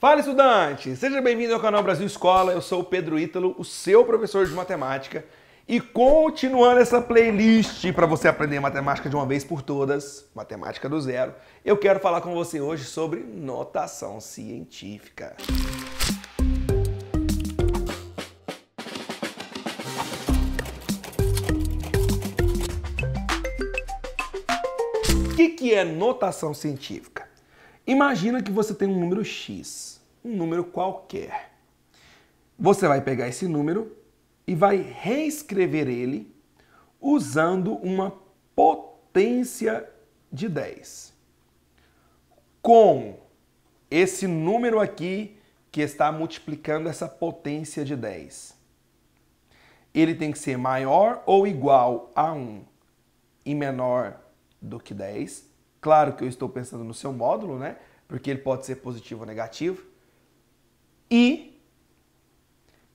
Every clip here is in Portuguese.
Fala estudante! Seja bem-vindo ao canal Brasil Escola, eu sou o Pedro Ítalo, o seu professor de matemática, e continuando essa playlist para você aprender matemática de uma vez por todas, matemática do zero, eu quero falar com você hoje sobre notação científica. O que, que é notação científica? Imagina que você tem um número X, um número qualquer. Você vai pegar esse número e vai reescrever ele usando uma potência de 10. Com esse número aqui que está multiplicando essa potência de 10. Ele tem que ser maior ou igual a 1 e menor do que 10, Claro que eu estou pensando no seu módulo, né? Porque ele pode ser positivo ou negativo. E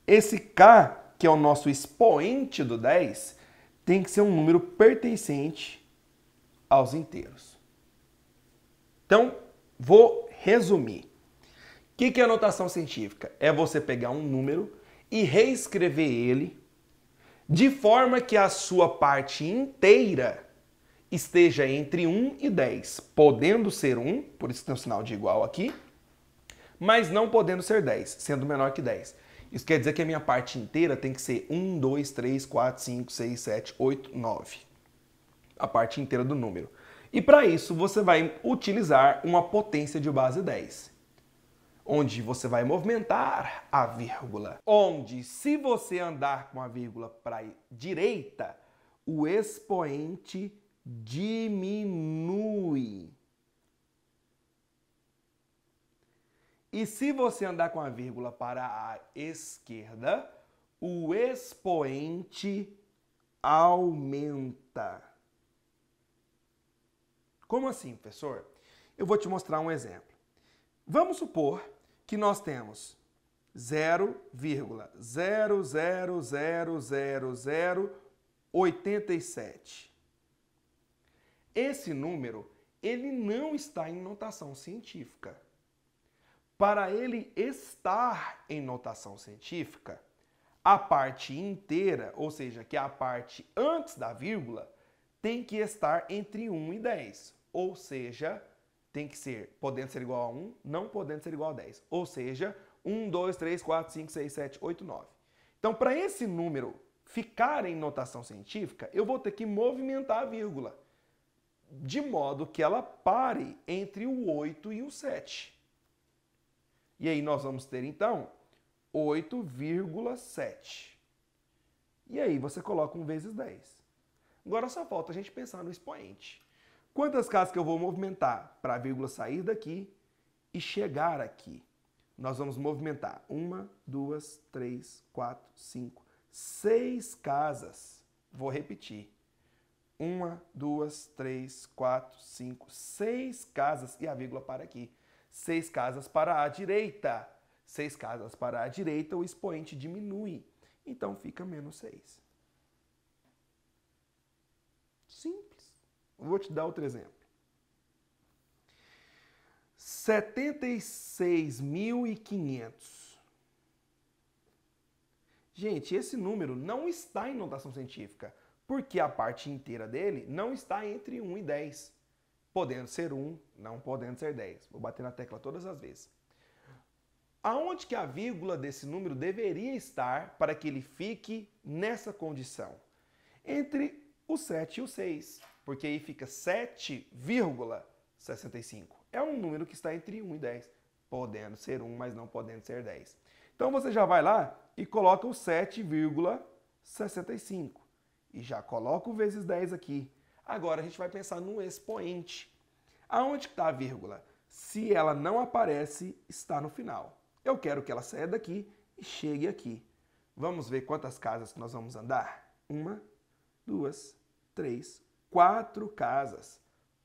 esse K, que é o nosso expoente do 10, tem que ser um número pertencente aos inteiros. Então, vou resumir. O que, que é notação científica? É você pegar um número e reescrever ele de forma que a sua parte inteira esteja entre 1 e 10, podendo ser 1, por isso tem um sinal de igual aqui, mas não podendo ser 10, sendo menor que 10. Isso quer dizer que a minha parte inteira tem que ser 1, 2, 3, 4, 5, 6, 7, 8, 9. A parte inteira do número. E para isso você vai utilizar uma potência de base 10, onde você vai movimentar a vírgula. Onde, se você andar com a vírgula para a direita, o expoente diminui. E se você andar com a vírgula para a esquerda, o expoente aumenta. Como assim, professor? Eu vou te mostrar um exemplo. Vamos supor que nós temos 0,000087. Esse número, ele não está em notação científica. Para ele estar em notação científica, a parte inteira, ou seja, que é a parte antes da vírgula, tem que estar entre 1 e 10. Ou seja, tem que ser podendo ser igual a 1, não podendo ser igual a 10. Ou seja, 1, 2, 3, 4, 5, 6, 7, 8, 9. Então, para esse número ficar em notação científica, eu vou ter que movimentar a vírgula de modo que ela pare entre o 8 e o 7. E aí nós vamos ter então 8,7. E aí você coloca um vezes 10. Agora só falta a gente pensar no expoente. Quantas casas que eu vou movimentar para a vírgula sair daqui e chegar aqui? Nós vamos movimentar uma, duas, três, quatro, cinco, seis casas. Vou repetir uma, duas, três, quatro, cinco, seis casas e a vírgula para aqui. Seis casas para a direita. Seis casas para a direita, o expoente diminui. Então fica menos seis. Simples. Vou te dar outro exemplo. 76.500. Gente, esse número não está em notação científica porque a parte inteira dele não está entre 1 e 10, podendo ser 1, não podendo ser 10. Vou bater na tecla todas as vezes. Aonde que a vírgula desse número deveria estar para que ele fique nessa condição? Entre o 7 e o 6, porque aí fica 7,65. É um número que está entre 1 e 10, podendo ser 1, mas não podendo ser 10. Então você já vai lá e coloca o 7,65 e já coloco o vezes 10 aqui. Agora a gente vai pensar no expoente. Aonde está a vírgula? Se ela não aparece, está no final. Eu quero que ela saia daqui e chegue aqui. Vamos ver quantas casas nós vamos andar? Uma, duas, três, quatro casas.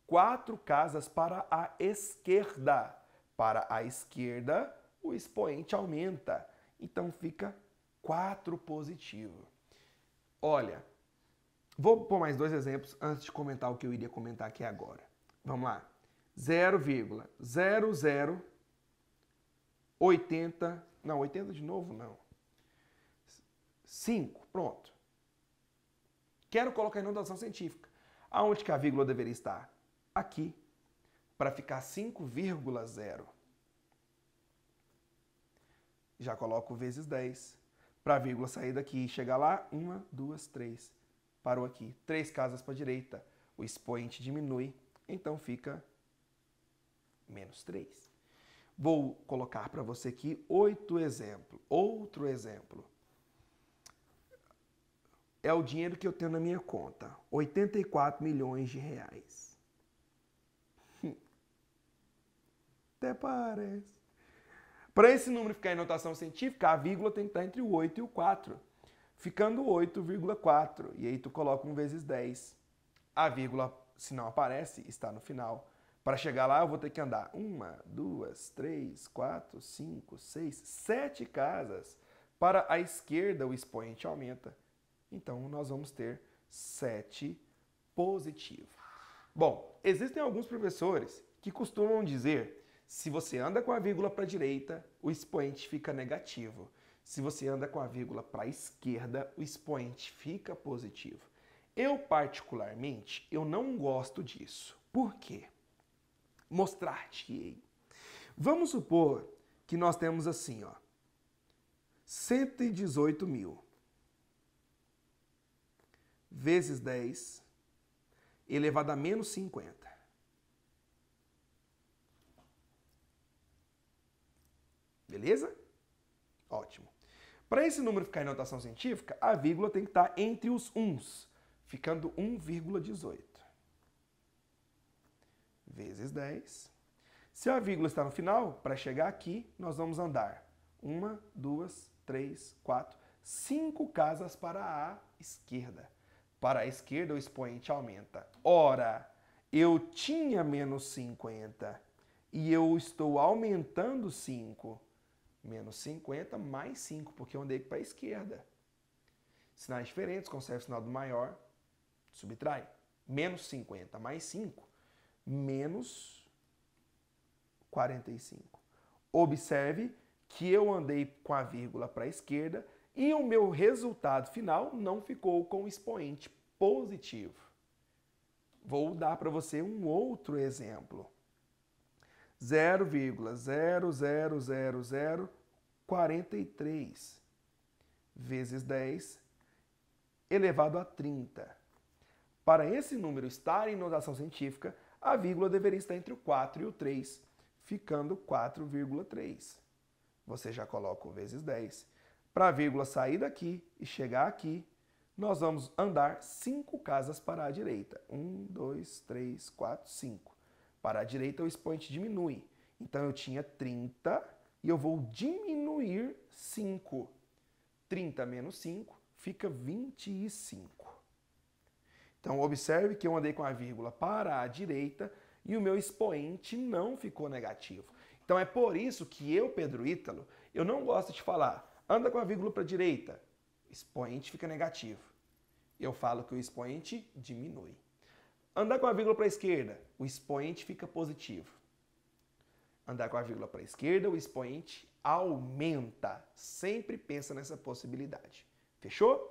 Quatro casas para a esquerda. Para a esquerda, o expoente aumenta. Então fica 4 positivo. Olha, Vou pôr mais dois exemplos antes de comentar o que eu iria comentar aqui agora. Vamos lá. 0,0080. Não, 80 de novo, não. 5. Pronto. Quero colocar em notação científica. Aonde que a vírgula deveria estar? Aqui. Para ficar 5,0. Já coloco vezes 10. Para a vírgula sair daqui e chegar lá, 1, 2, 3, parou aqui. Três casas para a direita, o expoente diminui, então fica menos 3. Vou colocar para você aqui oito exemplos. Outro exemplo. É o dinheiro que eu tenho na minha conta, 84 milhões de reais. Hum. Até parece. Para esse número ficar em notação científica, a vírgula tem que estar entre o 8 e o 4 ficando 8,4. E aí tu coloca um vezes 10. A vírgula, se não aparece, está no final. Para chegar lá, eu vou ter que andar uma, duas, três, quatro, cinco, seis, sete casas. Para a esquerda, o expoente aumenta. Então, nós vamos ter 7 positivo. Bom, existem alguns professores que costumam dizer se você anda com a vírgula para a direita, o expoente fica negativo. Se você anda com a vírgula para a esquerda, o expoente fica positivo. Eu, particularmente, eu não gosto disso. Por quê? Mostrar-te-ei. Vamos supor que nós temos assim, ó, 118 mil vezes 10 elevado a menos 50. Beleza? Ótimo. Para esse número ficar em notação científica, a vírgula tem que estar tá entre os uns, ficando 1,18 vezes 10. Se a vírgula está no final, para chegar aqui, nós vamos andar 1, 2, 3, 4, 5 casas para a esquerda. Para a esquerda, o expoente aumenta. Ora, eu tinha menos 50 e eu estou aumentando 5 menos 50 mais 5, porque eu andei para a esquerda. Sinais diferentes, conserva o sinal do maior, subtrai. Menos 50 mais 5, menos 45. Observe que eu andei com a vírgula para a esquerda e o meu resultado final não ficou com o expoente positivo. Vou dar para você um outro exemplo. 0,0000 43 vezes 10 elevado a 30. Para esse número estar em notação científica, a vírgula deveria estar entre o 4 e o 3, ficando 4,3. Você já coloca o vezes 10. Para a vírgula sair daqui e chegar aqui, nós vamos andar 5 casas para a direita. 1, 2, 3, 4, 5. Para a direita o expoente diminui. Então eu tinha 30 eu vou diminuir 5. 30 menos 5 fica 25. Então, observe que eu andei com a vírgula para a direita e o meu expoente não ficou negativo. Então, é por isso que eu, Pedro Ítalo, eu não gosto de falar anda com a vírgula para a direita, expoente fica negativo. Eu falo que o expoente diminui. Andar com a vírgula para a esquerda, o expoente fica positivo andar com a vírgula para a esquerda, o expoente aumenta. Sempre pensa nessa possibilidade. Fechou?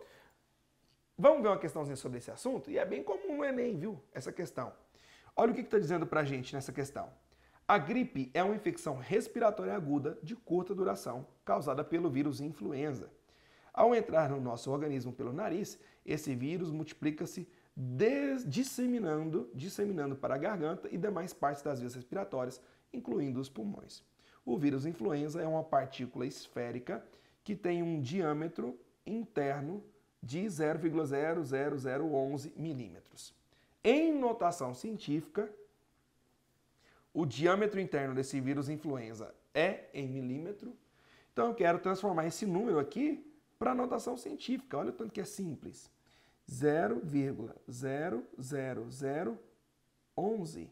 Vamos ver uma questãozinha sobre esse assunto? E é bem comum no Enem, viu? Essa questão. Olha o que está dizendo para a gente nessa questão. A gripe é uma infecção respiratória aguda de curta duração causada pelo vírus influenza. Ao entrar no nosso organismo pelo nariz, esse vírus multiplica-se disseminando, disseminando para a garganta e demais partes das vias respiratórias, incluindo os pulmões. O vírus influenza é uma partícula esférica que tem um diâmetro interno de 0,00011 milímetros. Em notação científica, o diâmetro interno desse vírus influenza é em milímetro. Então eu quero transformar esse número aqui para notação científica. Olha o tanto que é simples. 0,00011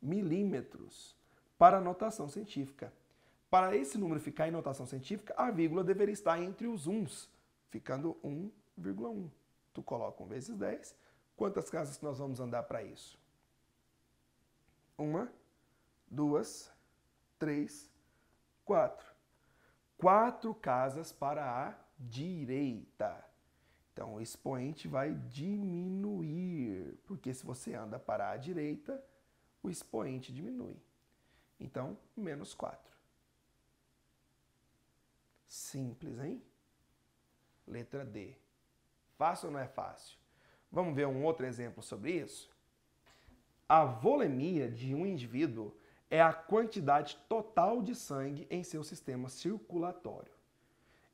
milímetros para a notação científica. Para esse número ficar em notação científica, a vírgula deveria estar entre os uns, ficando 1,1. Tu coloca 1 vezes 10. Quantas casas nós vamos andar para isso? Uma, duas, três, quatro. Quatro casas para a direita. Então, o expoente vai diminuir, porque se você anda para a direita, o expoente diminui. Então, menos 4. Simples, hein? Letra D. Fácil ou não é fácil? Vamos ver um outro exemplo sobre isso? A volemia de um indivíduo é a quantidade total de sangue em seu sistema circulatório.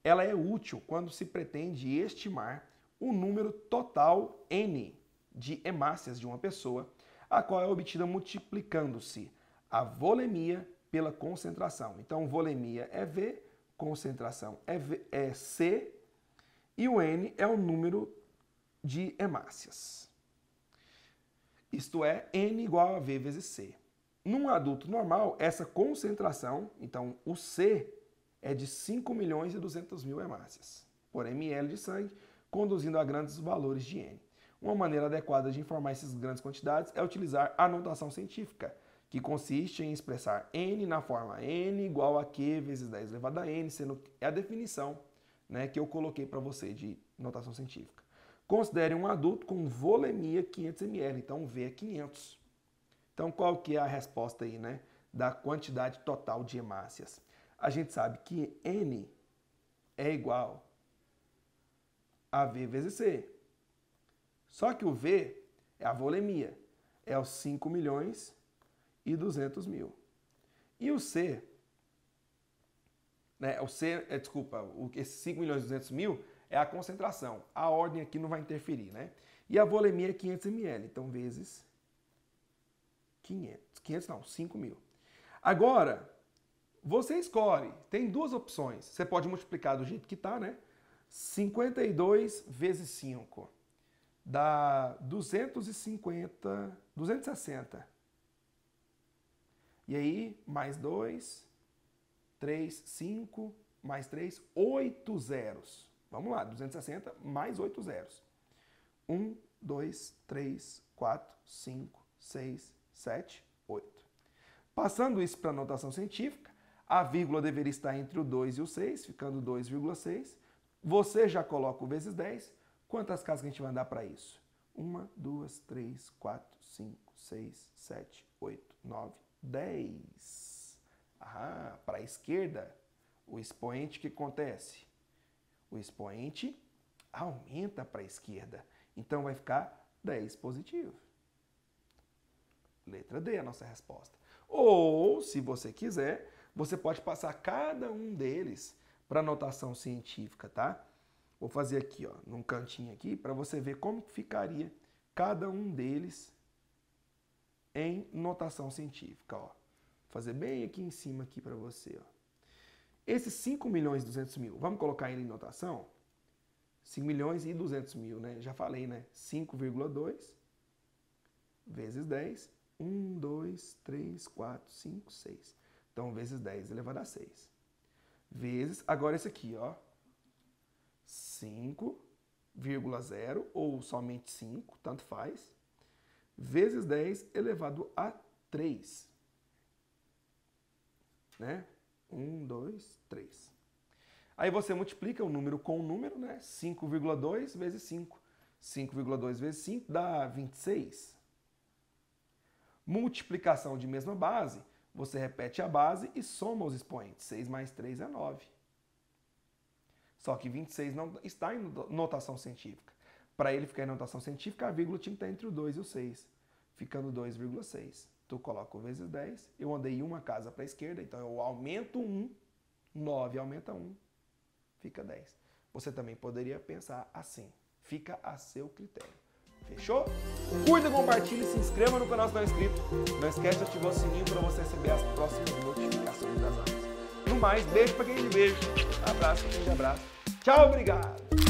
Ela é útil quando se pretende estimar o número total N de hemácias de uma pessoa, a qual é obtida multiplicando-se a volemia pela concentração. Então, volemia é V, concentração é, v, é C e o N é o número de hemácias. Isto é, N igual a V vezes C. Num adulto normal, essa concentração, então o C, é de 5 milhões e 200 mil hemácias por ml de sangue, conduzindo a grandes valores de N. Uma maneira adequada de informar essas grandes quantidades é utilizar a notação científica, que consiste em expressar n na forma n igual a q vezes 10 elevado a n, sendo é a definição né, que eu coloquei para você de notação científica. Considere um adulto com volemia 500 ml, então V é 500. Então qual que é a resposta aí, né, da quantidade total de hemácias? A gente sabe que N é igual a V vezes C. Só que o V é a volemia, é os 5 milhões e 200 mil. E o C, né, o C, é, desculpa, o, esse 5 milhões e 200 mil é a concentração. A ordem aqui não vai interferir, né? E a volemia é 500 ml, então vezes 500. 500 não, 5 mil. Agora, você escolhe, tem duas opções. Você pode multiplicar do jeito que está, né? 52 vezes 5 dá 250, 260 e aí, mais 2, 3, 5, mais 3, 8 zeros. Vamos lá, 260 mais 8 zeros. 1, 2, 3, 4, 5, 6, 7, 8. Passando isso para a notação científica, a vírgula deveria estar entre o 2 e o 6, ficando 2,6. Você já coloca o vezes 10. Quantas casas que a gente vai andar para isso? 1, 2, 3, 4, 5, 6, 7, 8, 9, 10. Ah, para a esquerda, o expoente que acontece? O expoente aumenta para a esquerda. Então vai ficar 10 positivo. Letra D é a nossa resposta. Ou, se você quiser, você pode passar cada um deles para a notação científica, tá? Vou fazer aqui, ó, num cantinho aqui, para você ver como ficaria cada um deles em notação científica. Ó. Vou fazer bem aqui em cima aqui para você. Ó. Esses 5 milhões e 200 mil, vamos colocar ele em notação? 5 milhões e 200 mil, né? Já falei, né? 5,2 vezes 10. 1, 2, 3, 4, 5, 6. Então, vezes 10 elevado a 6. Vezes, agora esse aqui, ó. 5,0 ou somente 5, tanto faz vezes 10 elevado a 3. Né? 1, 2, 3. Aí você multiplica o número com o número, né? 5,2 vezes 5. 5,2 vezes 5 dá 26. Multiplicação de mesma base, você repete a base e soma os expoentes. 6 mais 3 é 9. Só que 26 não está em notação científica. Para ele ficar em notação científica, a vírgula tinha que estar entre o 2 e o 6, ficando 2,6. Tu coloca o vezes 10, eu andei uma casa para a esquerda, então eu aumento 1, 9 aumenta 1, fica 10. Você também poderia pensar assim, fica a seu critério. Fechou? Curta, compartilhe, se inscreva no canal se não é inscrito. Não esquece de ativar o sininho para você receber as próximas notificações das aulas. No mais, beijo para quem lhe beijo, abraço para quem abraço. Tchau, obrigado!